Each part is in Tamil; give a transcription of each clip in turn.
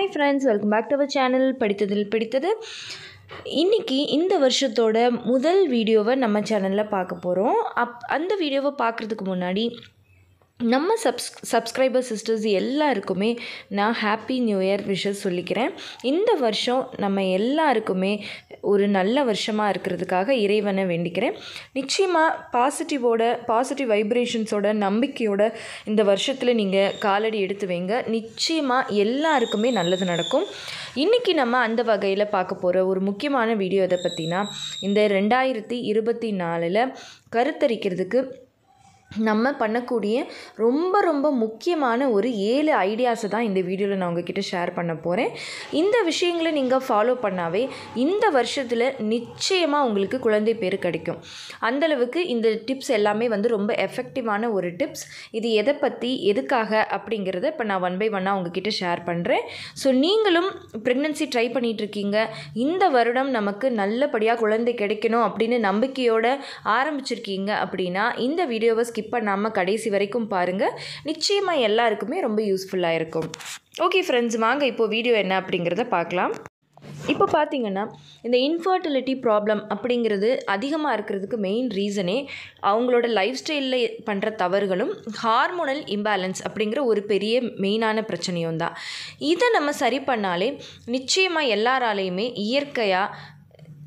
hi friends welcome back to our channel படித்ததில் பிடித்தது இன்றைக்கி இந்த வருஷத்தோட முதல் வீடியோவை நம்ம சேனலில் பார்க்க போகிறோம் அப் அந்த வீடியோவை பார்க்குறதுக்கு முன்னாடி நம்ம சப்ஸ் சப்ஸ்கிரைபர் சிஸ்டர்ஸ் எல்லாருக்குமே நான் ஹாப்பி நியூ இயர் விஷஸ் சொல்லிக்கிறேன் இந்த வருஷம் நம்ம எல்லாருக்குமே ஒரு நல்ல வருஷமாக இருக்கிறதுக்காக இறைவனை வேண்டிக்கிறேன் நிச்சயமாக பாசிட்டிவோட பாசிட்டிவ் வைப்ரேஷன்ஸோட நம்பிக்கையோட இந்த வருஷத்தில் நீங்கள் காலடி எடுத்து வைங்க நிச்சயமாக எல்லாருக்குமே நல்லது நடக்கும் இன்றைக்கி நம்ம அந்த வகையில் பார்க்க போகிற ஒரு முக்கியமான வீடியோ இதை பற்றினா இந்த ரெண்டாயிரத்தி இருபத்தி நாலில் கருத்தரிக்கிறதுக்கு நம்ம பண்ணக்கூடிய ரொம்ப ரொம்ப முக்கியமான ஒரு ஏழு ஐடியாஸை தான் இந்த வீடியோவில் நான் உங்ககிட்ட ஷேர் பண்ண போகிறேன் இந்த விஷயங்களை நீங்கள் ஃபாலோ பண்ணாவே இந்த வருஷத்தில் நிச்சயமாக உங்களுக்கு குழந்தை பேர் கிடைக்கும் அந்தளவுக்கு இந்த டிப்ஸ் எல்லாமே வந்து ரொம்ப எஃபெக்டிவான ஒரு டிப்ஸ் இது எதை பற்றி எதுக்காக அப்படிங்கிறத இப்போ நான் ஒன் பை ஒன்னாக உங்ககிட்ட ஷேர் பண்ணுறேன் ஸோ நீங்களும் ப்ரெக்னென்சி ட்ரை பண்ணிகிட்ருக்கீங்க இந்த வருடம் நமக்கு நல்லபடியாக குழந்தை கிடைக்கணும் அப்படின்னு நம்பிக்கையோடு ஆரம்பிச்சிருக்கீங்க அப்படின்னா இந்த வீடியோவை ஸ்கிப் பண்ணாமல் கடைசி வரைக்கும் பாருங்கள் நிச்சயமாக எல்லாருக்குமே ரொம்ப யூஸ்ஃபுல்லாக இருக்கும் ஓகே ஃப்ரெண்ட்ஸ் வாங்க இப்போ வீடியோ என்ன அப்படிங்கிறத பார்க்கலாம் இப்போ பார்த்தீங்கன்னா இந்த இன்ஃபர்டிலிட்டி ப்ராப்ளம் அப்படிங்கிறது அதிகமாக இருக்கிறதுக்கு மெயின் ரீசனே அவங்களோட லைஃப் ஸ்டைலில் பண்ணுற தவறுகளும் ஹார்மோனல் இம்பேலன்ஸ் அப்படிங்கிற ஒரு பெரிய மெயினான பிரச்சனையும் தான் இதை நம்ம சரி பண்ணாலே நிச்சயமாக எல்லாராலேயுமே இயற்கையாக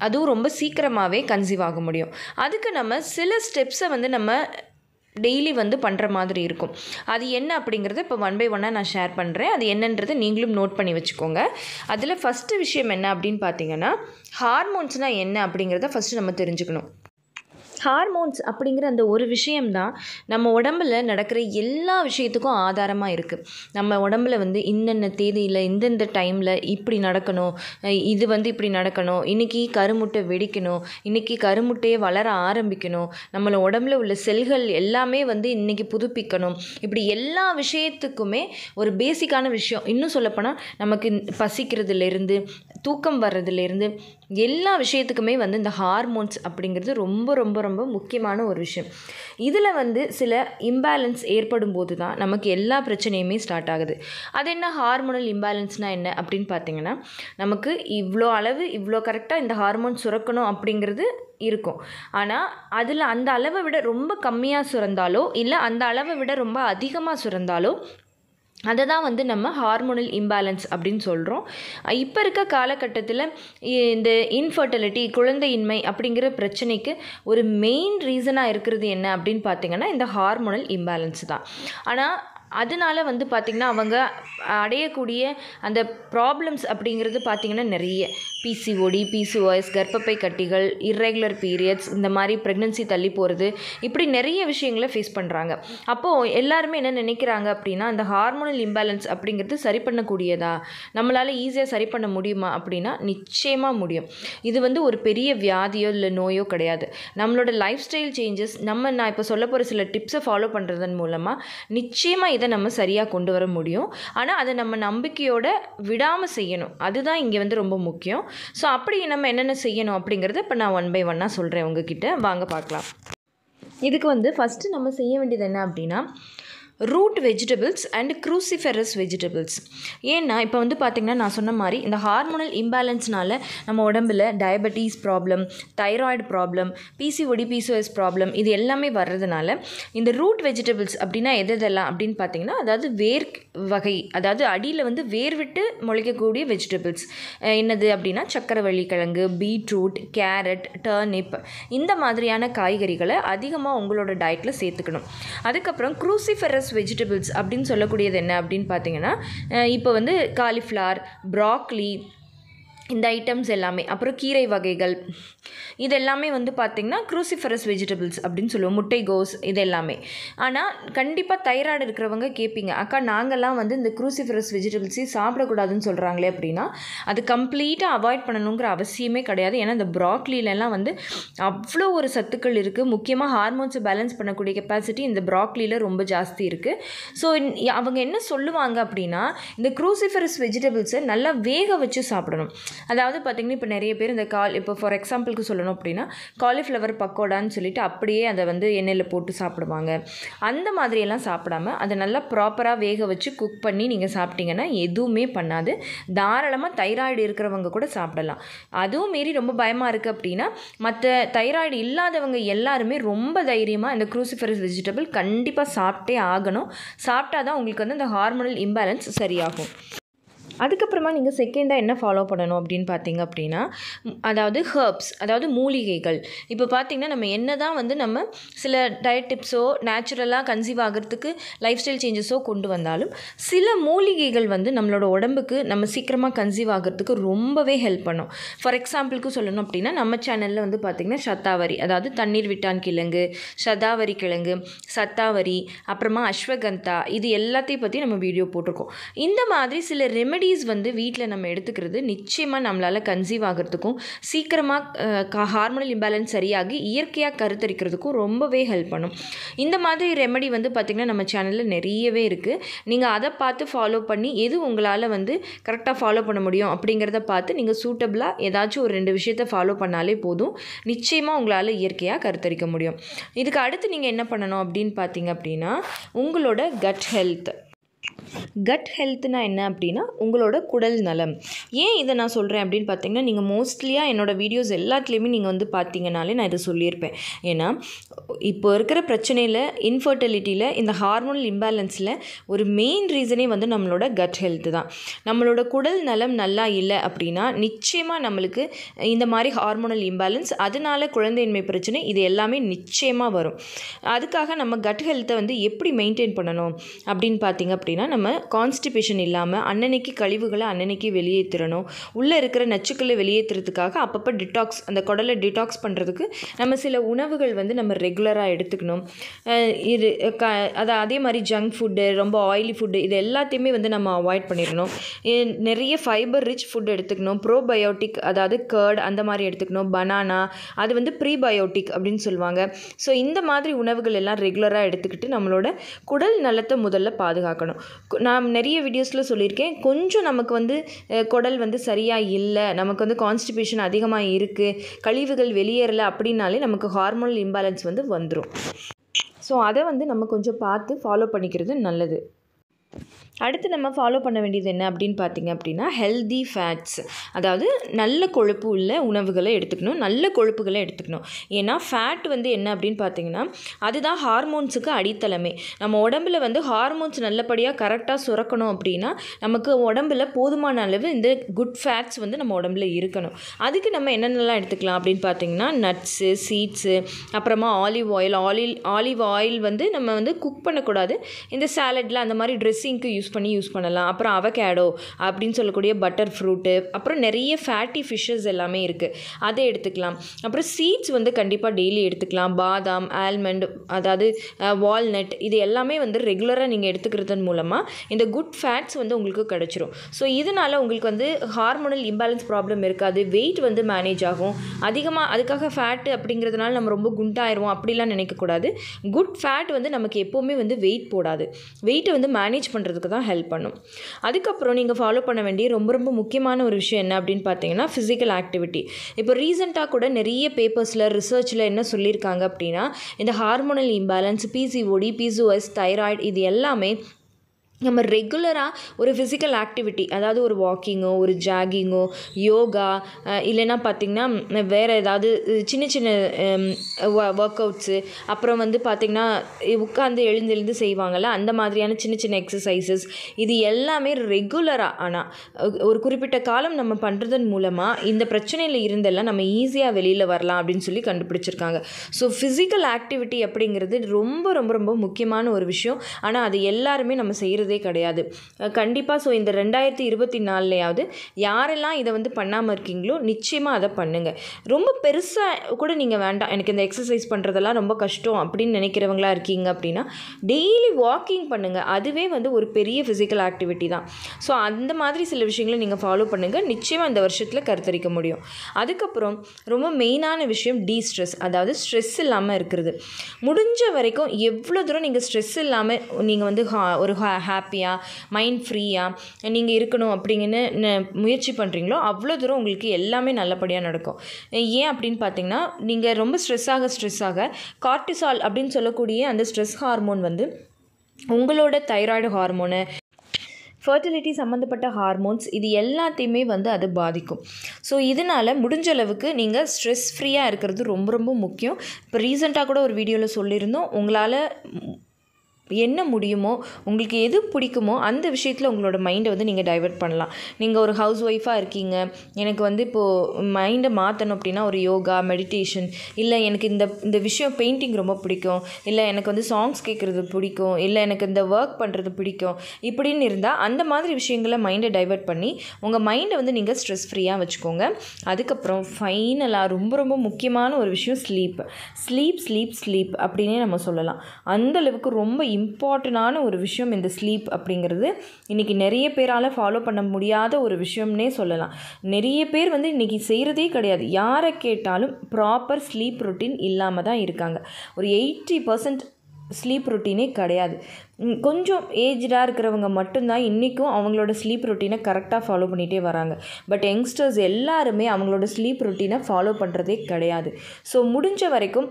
அதுவும் ரொம்ப சீக்கிரமாகவே கன்சீவ் ஆக முடியும் அதுக்கு நம்ம சில ஸ்டெப்ஸை வந்து நம்ம டெய்லி வந்து பண்ணுற மாதிரி இருக்கும் அது என்ன அப்படிங்கிறத இப்போ ஒன் பை ஒன்னாக நான் ஷேர் பண்ணுறேன் அது என்னன்றதை நீங்களும் நோட் பண்ணி வச்சுக்கோங்க அதில் ஃபஸ்ட்டு விஷயம் என்ன அப்படின்னு பார்த்தீங்கன்னா ஹார்மோன்ஸ்னால் என்ன அப்படிங்கிறத ஃபஸ்ட்டு நம்ம தெரிஞ்சுக்கணும் ஹார்மோன்ஸ் அப்படிங்கிற அந்த ஒரு விஷயம்தான் நம்ம உடம்பில் நடக்கிற எல்லா விஷயத்துக்கும் ஆதாரமாக இருக்குது நம்ம உடம்பில் வந்து இன்னென்ன தேதியில் இந்தெந்த டைமில் இப்படி நடக்கணும் இது வந்து இப்படி நடக்கணும் இன்றைக்கி கருமுட்டை வெடிக்கணும் இன்றைக்கி கருமுட்டையை வளர ஆரம்பிக்கணும் நம்மளை உடம்புல உள்ள செல்கள் எல்லாமே வந்து இன்றைக்கி புதுப்பிக்கணும் இப்படி எல்லா விஷயத்துக்குமே ஒரு பேசிக்கான விஷயம் இன்னும் சொல்லப்போனால் நமக்கு பசிக்கிறதுலேருந்து தூக்கம் வர்றதுலேருந்து எல்லா விஷயத்துக்குமே வந்து இந்த ஹார்மோன்ஸ் அப்படிங்கிறது ரொம்ப ரொம்ப ரொம்ப முக்கியமான ஒரு விஷயம் இதில் வந்து சில இம்பேலன்ஸ் ஏற்படும் போது தான் நமக்கு எல்லா பிரச்சனையுமே ஸ்டார்ட் ஆகுது அது என்ன ஹார்மோனல் இம்பேலன்ஸ்னால் என்ன அப்படின்னு பார்த்தீங்கன்னா நமக்கு இவ்வளோ அளவு இவ்வளோ கரெக்டாக இந்த ஹார்மோன் சுரக்கணும் அப்படிங்கிறது இருக்கும் ஆனால் அதில் அந்த அளவை விட ரொம்ப கம்மியாக சுரந்தாலோ இல்லை அந்த அளவை விட ரொம்ப அதிகமாக சுரந்தாலோ அதை தான் வந்து நம்ம ஹார்மோனல் இம்பேலன்ஸ் அப்படின்னு சொல்கிறோம் இப்போ இருக்க காலகட்டத்தில் இந்த இன்ஃபர்டிலிட்டி குழந்தையின்மை அப்படிங்கிற பிரச்சனைக்கு ஒரு மெயின் ரீசனாக இருக்கிறது என்ன அப்படின்னு பார்த்தீங்கன்னா இந்த ஹார்மோனல் இம்பேலன்ஸ் தான் ஆனால் அதனால வந்து பார்த்திங்கன்னா அவங்க அடையக்கூடிய அந்த ப்ராப்ளம்ஸ் அப்படிங்கிறது பார்த்திங்கன்னா நிறைய பிசிஓடி பிசிஓஎஸ் கர்ப்பப்பை கட்டிகள் இர்ரெகுலர் பீரியட்ஸ் இந்த மாதிரி ப்ரெக்னென்சி தள்ளி போகிறது இப்படி நிறைய விஷயங்களை ஃபேஸ் பண்ணுறாங்க அப்போது எல்லாருமே என்ன நினைக்கிறாங்க அப்படின்னா அந்த ஹார்மோனல் இம்பேலன்ஸ் அப்படிங்கிறது சரி பண்ணக்கூடியதா நம்மளால் ஈஸியாக சரி பண்ண முடியுமா அப்படின்னா நிச்சயமாக முடியும் இது வந்து ஒரு பெரிய வியாதியோ இல்லை நோயோ கிடையாது நம்மளோட லைஃப் ஸ்டைல் சேஞ்சஸ் நம்ம நான் இப்போ சொல்ல போகிற சில டிப்ஸை ஃபாலோ பண்ணுறதன் மூலமாக நிச்சயமாக விஷயத்தை நம்ம சரியாக கொண்டு வர முடியும் ஆனால் அதை நம்ம நம்பிக்கையோட விடாமல் செய்யணும் அதுதான் இங்கே வந்து ரொம்ப முக்கியம் ஸோ அப்படி நம்ம என்னென்ன செய்யணும் அப்படிங்கிறத இப்போ நான் ஒன் பை ஒன்னாக சொல்கிறேன் உங்ககிட்ட வாங்க பார்க்கலாம் இதுக்கு வந்து ஃபஸ்ட்டு நம்ம செய்ய வேண்டியது என்ன அப்படின்னா root vegetables and cruciferous vegetables ஏன்னா இப்போ வந்து பார்த்திங்கன்னா நான் சொன்ன மாதிரி இந்த ஹார்மோனல் இம்பேலன்ஸ்னால நம்ம உடம்பில் diabetes problem thyroid problem PC OD PCOS problem இது எல்லாமே வர்றதுனால இந்த ரூட் வெஜிடபிள்ஸ் அப்படின்னா எது எதெல்லாம் அப்படின்னு பார்த்தீங்கன்னா அதாவது வேர் வகை அதாவது அடியில் வந்து வேர் விட்டு முளைக்கக்கூடிய வெஜிடபிள்ஸ் என்னது அப்படின்னா சக்கரவள்ளி கிழங்கு பீட்ரூட் கேரட் டர்னிப் இந்த மாதிரியான காய்கறிகளை அதிகமாக உங்களோட டயட்டில் சேர்த்துக்கணும் அதுக்கப்புறம் குரூசிஃபெரஸ் வெஜிடபிள்ஸ் அப்படின்னு சொல்லக்கூடியது என்ன அப்படின்னு பார்த்தீங்கன்னா இப்போ வந்து காலிஃப்ளவர் ப்ராக்லி இந்த ஐட்டம்ஸ் எல்லாமே அப்புறம் கீரை வகைகள் இது எல்லாமே வந்து பார்த்திங்கன்னா க்ரூசிஃபரஸ் வெஜிடபிள்ஸ் அப்படின்னு சொல்லுவோம் முட்டை கோஸ் இது எல்லாமே ஆனால் கண்டிப்பாக தைராய்டு இருக்கிறவங்க கேட்பீங்க அக்கா நாங்கள்லாம் வந்து இந்த க்ரூசிஃபரஸ் வெஜிடபிள்ஸே சாப்பிடக்கூடாதுன்னு சொல்கிறாங்களே அப்படின்னா அது கம்ப்ளீட்டாக அவாய்ட் பண்ணணுங்கிற அவசியமே கிடையாது ஏன்னா இந்த ப்ராக்லிலெலாம் வந்து அவ்வளோ ஒரு சத்துக்கள் இருக்குது முக்கியமாக ஹார்மோன்ஸை பேலன்ஸ் பண்ணக்கூடிய கெப்பாசிட்டி இந்த ப்ராக்லியில் ரொம்ப ஜாஸ்தி இருக்குது ஸோ அவங்க என்ன சொல்லுவாங்க அப்படின்னா இந்த க்ரூசிஃபரஸ் வெஜிடபிள்ஸை நல்லா வேக வச்சு சாப்பிடணும் அதாவது பார்த்திங்கன்னா இப்போ நிறைய பேர் இந்த கால் இப்போ ஃபார் எக்ஸாம்பிளுக்கு சொல்லணும் அப்படின்னா காலிஃப்ளவர் பக்கோடான்னு சொல்லிட்டு அப்படியே அதை வந்து எண்ணெயில் போட்டு சாப்பிடுவாங்க அந்த மாதிரியெல்லாம் சாப்பிடாமல் அதை நல்லா ப்ராப்பராக வேக வச்சு குக் பண்ணி நீங்கள் சாப்பிட்டீங்கன்னா எதுவுமே பண்ணாது தாராளமாக தைராய்டு இருக்கிறவங்க கூட சாப்பிடலாம் அதுவும் மீறி ரொம்ப பயமாக இருக்குது அப்படின்னா மற்ற தைராய்டு இல்லாதவங்க எல்லாருமே ரொம்ப தைரியமாக இந்த குரூசிஃபரஸ் வெஜிடபிள் கண்டிப்பாக சாப்பிட்டே ஆகணும் சாப்பிட்டா தான் உங்களுக்கு வந்து அந்த ஹார்மோனல் இம்பேலன்ஸ் சரியாகும் அதுக்கப்புறமா நீங்கள் செகண்டாக என்ன ஃபாலோ பண்ணணும் அப்படின்னு பார்த்தீங்க அப்படின்னா அதாவது ஹர்ப்ஸ் அதாவது மூலிகைகள் இப்போ பார்த்திங்கன்னா நம்ம என்ன தான் வந்து நம்ம சில டயட் டிப்ஸோ நேச்சுரலாக கன்சீவ் ஆகிறதுக்கு லைஃப் ஸ்டைல் சேஞ்சஸோ கொண்டு வந்தாலும் சில மூலிகைகள் வந்து நம்மளோட உடம்புக்கு நம்ம சீக்கிரமாக கன்சீவ் ஆகிறதுக்கு ரொம்பவே ஹெல்ப் பண்ணும் ஃபார் எக்ஸாம்பிளுக்கு சொல்லணும் அப்படின்னா நம்ம சேனலில் வந்து பார்த்திங்கன்னா சத்தாவரி அதாவது தண்ணீர் விட்டான் கிழங்கு சதாவரி கிழங்கு சத்தாவரி அப்புறமா அஸ்வகந்தா இது எல்லாத்தையும் பற்றி நம்ம வீடியோ போட்டிருக்கோம் இந்த மாதிரி சில ரெமெடி ரெசிபீஸ் வந்து வீட்டில் நம்ம எடுத்துக்கிறது நிச்சயமாக நம்மளால் கன்சீவ் ஆகிறதுக்கும் சீக்கிரமாக ஹார்மோனல் இம்பேலன்ஸ் சரியாகி இயற்கையாக கருத்தரிக்கிறதுக்கும் ரொம்பவே ஹெல்ப் பண்ணும் இந்த மாதிரி ரெமடி வந்து பார்த்திங்கன்னா நம்ம சேனலில் நிறையவே இருக்குது நீங்கள் அதை பார்த்து ஃபாலோ பண்ணி எது உங்களால் வந்து கரெக்டாக ஃபாலோ பண்ண முடியும் அப்படிங்கிறத பார்த்து நீங்கள் சூட்டபிளாக ஏதாச்சும் ஒரு ரெண்டு விஷயத்தை ஃபாலோ பண்ணாலே போதும் நிச்சயமாக உங்களால் இயற்கையாக கருத்தரிக்க முடியும் இதுக்கு அடுத்து நீங்கள் என்ன பண்ணணும் அப்படின்னு பார்த்தீங்க அப்படின்னா உங்களோட கட் ஹெல்த் கட் ஹெல்த்னா என்ன அப்படின்னா உங்களோட குடல் நலம் ஏன் இதை நான் சொல்கிறேன் அப்படின்னு பார்த்தீங்கன்னா நீங்கள் மோஸ்ட்லியாக என்னோடய வீடியோஸ் எல்லாத்துலேயுமே நீங்கள் வந்து பார்த்தீங்கனாலே நான் இதை சொல்லியிருப்பேன் ஏன்னா இப்போ இருக்கிற பிரச்சனையில் இன்ஃபர்டிலிட்டியில் இந்த ஹார்மோனல் இம்பேலன்ஸில் ஒரு மெயின் ரீசனே வந்து நம்மளோட கட் ஹெல்த்து தான் நம்மளோட குடல் நலம் நல்லா இல்லை அப்படின்னா நிச்சயமாக நம்மளுக்கு இந்த மாதிரி ஹார்மோனல் இம்பேலன்ஸ் அதனால் குழந்தையின்மை பிரச்சனை இது எல்லாமே நிச்சயமாக வரும் அதுக்காக நம்ம கட் ஹெல்த்தை வந்து எப்படி மெயின்டைன் பண்ணணும் அப்படின்னு பார்த்தீங்க அப்படின்னா அப்படின்னா நம்ம கான்ஸ்டிபேஷன் இல்லாமல் அன்னன்னைக்கு கழிவுகளை அன்னன்னைக்கு வெளியேற்றணும் உள்ளே இருக்கிற நச்சுக்களை வெளியேற்றுறதுக்காக அப்பப்போ டிடாக்ஸ் அந்த குடலை டிடாக்ஸ் பண்ணுறதுக்கு நம்ம சில உணவுகள் வந்து நம்ம ரெகுலராக எடுத்துக்கணும் இது க அதை அதே மாதிரி ஜங்க் ஃபுட்டு ரொம்ப ஆயிலி ஃபுட்டு இது எல்லாத்தையுமே வந்து நம்ம அவாய்ட் பண்ணிடணும் நிறைய ஃபைபர் ரிச் ஃபுட் எடுத்துக்கணும் ப்ரோபயோட்டிக் அதாவது கேர்ட் அந்த மாதிரி எடுத்துக்கணும் பனானா அது வந்து ப்ரீபயோட்டிக் அப்படின்னு சொல்லுவாங்க ஸோ இந்த மாதிரி உணவுகள் எல்லாம் ரெகுலராக எடுத்துக்கிட்டு நம்மளோட குடல் நலத்தை முதல்ல பாதுகாக்கணும் நான் நிறைய வீடியோஸில் சொல்லியிருக்கேன் கொஞ்சம் நமக்கு வந்து குடல் வந்து சரியாக இல்லை நமக்கு வந்து கான்ஸ்டிபேஷன் அதிகமாக இருக்குது கழிவுகள் வெளியேறலை அப்படின்னாலே நமக்கு ஹார்மோனல் இம்பேலன்ஸ் வந்து வந்துடும் ஸோ அதை வந்து நம்ம கொஞ்சம் பார்த்து ஃபாலோ பண்ணிக்கிறது நல்லது அடுத்து நம்ம ஃபாலோ பண்ண வேண்டியது என்ன அப்படின்னு பார்த்திங்க அப்படின்னா ஹெல்தி ஃபேட்ஸ் அதாவது நல்ல கொழுப்பு உள்ள உணவுகளை எடுத்துக்கணும் நல்ல கொழுப்புகளை எடுத்துக்கணும் ஏன்னா ஃபேட் வந்து என்ன அப்படின்னு பார்த்தீங்கன்னா அதுதான் ஹார்மோன்ஸுக்கு அடித்தளமே நம்ம உடம்புல வந்து ஹார்மோன்ஸ் நல்லபடியாக கரெக்டாக சுரக்கணும் அப்படின்னா நமக்கு உடம்புல போதுமான அளவு இந்த குட் ஃபேட்ஸ் வந்து நம்ம உடம்புல இருக்கணும் அதுக்கு நம்ம என்னென்னலாம் எடுத்துக்கலாம் அப்படின்னு பார்த்தீங்கன்னா நட்ஸு சீட்ஸு அப்புறமா ஆலிவ் ஆயில் ஆலில் ஆலிவ் ஆயில் வந்து நம்ம வந்து குக் பண்ணக்கூடாது இந்த சாலடில் அந்த மாதிரி ட்ரெஸ்ஸிங்க்கு யூஸ் பண்ணி யூஸ் பண்ணலாம் அப்புறம் அவகேடோ அப்படின்னு சொல்லக்கூடிய பட்டர் ஃப்ரூட்டு அப்புறம் நிறைய ஃபேட்டி ஃபிஷ்ஷஸ் எல்லாமே இருக்குது அதை எடுத்துக்கலாம் அப்புறம் சீட்ஸ் வந்து கண்டிப்பாக டெய்லி எடுத்துக்கலாம் பாதாம் ஆல்மண்ட் அதாவது வால்நட் இது எல்லாமே வந்து ரெகுலராக நீங்கள் எடுத்துக்கிறதன் மூலமாக இந்த குட் ஃபேட்ஸ் வந்து உங்களுக்கு கிடச்சிரும் ஸோ இதனால் உங்களுக்கு வந்து ஹார்மோனல் இம்பேலன்ஸ் ப்ராப்ளம் இருக்காது வெயிட் வந்து மேனேஜ் ஆகும் அதிகமாக அதுக்காக ஃபேட்டு அப்படிங்கிறதுனால நம்ம ரொம்ப குண்டாயிரும் அப்படிலாம் நினைக்கக்கூடாது குட் ஃபேட் வந்து நமக்கு எப்போவுமே வந்து வெயிட் போடாது வெயிட்டை வந்து மேனேஜ் பண்ணுறதுக்கு தான் ஹெல்ப் பண்ணும் அதுக்கப்புறம் நீங்கள் ஃபாலோ பண்ண வேண்டிய ரொம்ப ரொம்ப முக்கியமான ஒரு விஷயம் என்ன அப்படின்னு பார்த்தீங்கன்னா ஃபிசிக்கல் ஆக்டிவிட்டி இப்போ ரீசெண்டாக கூட நிறைய பேப்பர்ஸில் ரிசர்ச்சில் என்ன சொல்லியிருக்காங்க அப்படின்னா இந்த hormonal imbalance PCOD PCOS thyroid இது எல்லாமே நம்ம ரெகுலராக ஒரு ஃபிசிக்கல் ஆக்டிவிட்டி அதாவது ஒரு வாக்கிங்கோ ஒரு ஜாகிங்கோ யோகா இல்லைன்னா பார்த்திங்கன்னா வேறு ஏதாவது சின்ன சின்ன ஒர்க் அவுட்ஸு அப்புறம் வந்து பார்த்திங்கன்னா உட்காந்து எழுந்து எழுந்து செய்வாங்கள்ல அந்த மாதிரியான சின்ன சின்ன எக்ஸசைசஸ் இது எல்லாமே ரெகுலராக ஆனால் ஒரு குறிப்பிட்ட காலம் நம்ம பண்ணுறதன் மூலமாக இந்த பிரச்சனையில் இருந்தெல்லாம் நம்ம ஈஸியாக வெளியில் வரலாம் அப்படின்னு சொல்லி கண்டுபிடிச்சிருக்காங்க ஸோ ஃபிசிக்கல் ஆக்டிவிட்டி அப்படிங்கிறது ரொம்ப ரொம்ப ரொம்ப முக்கியமான ஒரு விஷயம் ஆனால் அது எல்லாருமே நம்ம செய்கிறது போகிறதே கிடையாது கண்டிப்பாக ஸோ இந்த ரெண்டாயிரத்தி இருபத்தி நாலுலையாவது யாரெல்லாம் இதை வந்து பண்ணாமல் இருக்கீங்களோ நிச்சயமாக அதை பண்ணுங்கள் ரொம்ப பெருசாக கூட நீங்கள் வேண்டாம் எனக்கு இந்த எக்ஸசைஸ் பண்ணுறதெல்லாம் ரொம்ப கஷ்டம் அப்படின்னு நினைக்கிறவங்களா இருக்கீங்க அப்படின்னா டெய்லி வாக்கிங் பண்ணுங்கள் அதுவே வந்து ஒரு பெரிய ஃபிசிக்கல் ஆக்டிவிட்டி தான் ஸோ அந்த மாதிரி சில விஷயங்களை நீங்கள் ஃபாலோ பண்ணுங்கள் நிச்சயமாக இந்த வருஷத்தில் கருத்தரிக்க முடியும் அதுக்கப்புறம் ரொம்ப மெயினான விஷயம் டீ ஸ்ட்ரெஸ் அதாவது ஸ்ட்ரெஸ் இல்லாமல் இருக்கிறது முடிஞ்ச வரைக்கும் எவ்வளோ தூரம் நீங்கள் ஸ்ட்ரெஸ் இல்லாமல் நீங்கள் வந்து ஹா ஒரு ஹா ஹாப்பியாக மைண்ட் ஃப்ரீயாக நீங்கள் இருக்கணும் அப்படிங்கன்னு முயற்சி பண்ணுறீங்களோ அவ்வளோ தூரம் உங்களுக்கு எல்லாமே நல்லபடியாக நடக்கும் ஏன் அப்படின்னு பார்த்தீங்கன்னா நீங்கள் ரொம்ப ஸ்ட்ரெஸ் ஆக ஸ்ட்ரெஸ் ஆக கார்டிசால் அப்படின்னு சொல்லக்கூடிய அந்த ஸ்ட்ரெஸ் ஹார்மோன் வந்து உங்களோட தைராய்டு ஹார்மோனு ஃபர்டிலிட்டி சம்மந்தப்பட்ட ஹார்மோன்ஸ் இது எல்லாத்தையுமே வந்து அது பாதிக்கும் ஸோ இதனால் முடிஞ்ச அளவுக்கு நீங்கள் ஸ்ட்ரெஸ் ஃப்ரீயாக இருக்கிறது ரொம்ப ரொம்ப முக்கியம் இப்போ ரீசெண்டாக கூட ஒரு வீடியோவில் சொல்லியிருந்தோம் உங்களால் என்ன முடியுமோ உங்களுக்கு எது பிடிக்குமோ அந்த விஷயத்தில் உங்களோட மைண்டை வந்து நீங்கள் டைவெர்ட் பண்ணலாம் நீங்கள் ஒரு ஹவுஸ் ஒய்ஃபாக இருக்கீங்க எனக்கு வந்து இப்போது மைண்டை மாற்றணும் அப்படின்னா ஒரு யோகா மெடிடேஷன் இல்லை எனக்கு இந்த இந்த விஷயம் பெயிண்டிங் ரொம்ப பிடிக்கும் இல்லை எனக்கு வந்து சாங்ஸ் கேட்குறது பிடிக்கும் இல்லை எனக்கு இந்த ஒர்க் பண்ணுறது பிடிக்கும் இப்படின்னு இருந்தால் அந்த மாதிரி விஷயங்களை மைண்டை டைவெர்ட் பண்ணி உங்கள் மைண்டை வந்து நீங்கள் ஸ்ட்ரெஸ் ஃப்ரீயாக வச்சுக்கோங்க அதுக்கப்புறம் ஃபைனலாக ரொம்ப ரொம்ப முக்கியமான ஒரு விஷயம் ஸ்லீப் ஸ்லீப் ஸ்லீப் ஸ்லீப் அப்படின்னே நம்ம சொல்லலாம் அந்தளவுக்கு ரொம்ப இம் இம்பார்ட்டண்டான ஒரு விஷயம் இந்த ஸ்லீப் அப்படிங்கிறது இன்றைக்கி நிறைய பேரால் ஃபாலோ பண்ண முடியாத ஒரு விஷயம்னே சொல்லலாம் நிறைய பேர் வந்து இன்றைக்கி செய்கிறதே கிடையாது யாரை கேட்டாலும் ப்ராப்பர் ஸ்லீப் ரொட்டீன் இல்லாமல் தான் இருக்காங்க ஒரு எயிட்டி பர்சன்ட் ஸ்லீப் ரொட்டீனே கிடையாது கொஞ்சம் ஏஜ்டாக இருக்கிறவங்க மட்டும்தான் இன்றைக்கும் அவங்களோட ஸ்லீப் ரொட்டீனை கரெக்டாக ஃபாலோ பண்ணிகிட்டே வராங்க பட் யங்ஸ்டர்ஸ் எல்லாருமே அவங்களோட ஸ்லீப் ரொட்டீனை ஃபாலோ பண்ணுறதே கிடையாது ஸோ முடிஞ்ச வரைக்கும்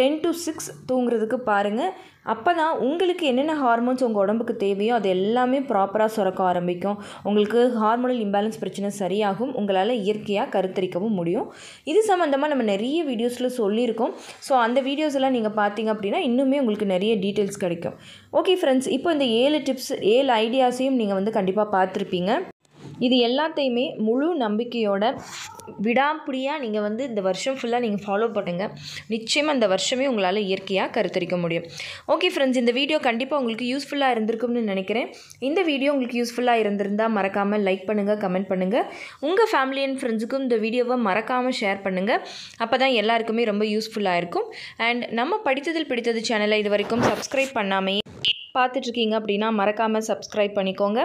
டென் டு சிக்ஸ் தூங்குறதுக்கு பாருங்கள் அப்போ தான் உங்களுக்கு என்னென்ன ஹார்மோன்ஸ் உங்கள் உடம்புக்கு தேவையோ அது எல்லாமே ப்ராப்பராக சுரக்க ஆரம்பிக்கும் உங்களுக்கு ஹார்மோனல் இம்பேலன்ஸ் பிரச்சனை சரியாகும் உங்களால் இயற்கையாக கருத்தரிக்கவும் முடியும் இது சம்மந்தமாக நம்ம நிறைய வீடியோஸில் சொல்லியிருக்கோம் ஸோ அந்த வீடியோஸ் எல்லாம் நீங்கள் பார்த்தீங்க அப்படின்னா இன்னுமே உங்களுக்கு நிறைய டீட்டெயில்ஸ் கிடைக்கும் ஓகே ஃப்ரெண்ட்ஸ் இப்போ இந்த ஏழு டிப்ஸ் ஏழு ஐடியாஸையும் நீங்கள் வந்து கண்டிப்பாக பார்த்துருப்பீங்க இது எல்லாத்தையுமே முழு நம்பிக்கையோட விடாப்பிடியாக நீங்கள் வந்து இந்த வருஷம் ஃபுல்லாக நீங்கள் ஃபாலோ பண்ணுங்கள் நிச்சயமாக இந்த வருஷமே உங்களால் இயற்கையாக கருத்தரிக்க முடியும் ஓகே ஃப்ரெண்ட்ஸ் இந்த வீடியோ கண்டிப்பாக உங்களுக்கு யூஸ்ஃபுல்லாக இருந்திருக்கும்னு நினைக்கிறேன் இந்த வீடியோ உங்களுக்கு யூஸ்ஃபுல்லாக இருந்திருந்தால் மறக்காமல் லைக் பண்ணுங்கள் கமெண்ட் பண்ணுங்கள் உங்கள் ஃபேமிலி அண்ட் ஃப்ரெண்ட்ஸுக்கும் இந்த வீடியோவை மறக்காமல் ஷேர் பண்ணுங்கள் அப்போ தான் எல்லாருக்குமே ரொம்ப யூஸ்ஃபுல்லாக இருக்கும் அண்ட் நம்ம படித்ததில் பிடித்தது சேனலை இது வரைக்கும் சப்ஸ்கிரைப் பண்ணாமே பார்த்துட்ருக்கீங்க அப்படின்னா மறக்காமல் சப்ஸ்கிரைப் பண்ணிக்கோங்க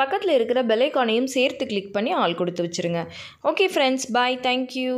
பக்கத்தில் இருக்கிற பெலைக்கானையும் சேர்த்து கிளிக் பண்ணி ஆள் கொடுத்து வச்சுருங்க ஓகே ஃப்ரெண்ட்ஸ் பாய் தேங்க்யூ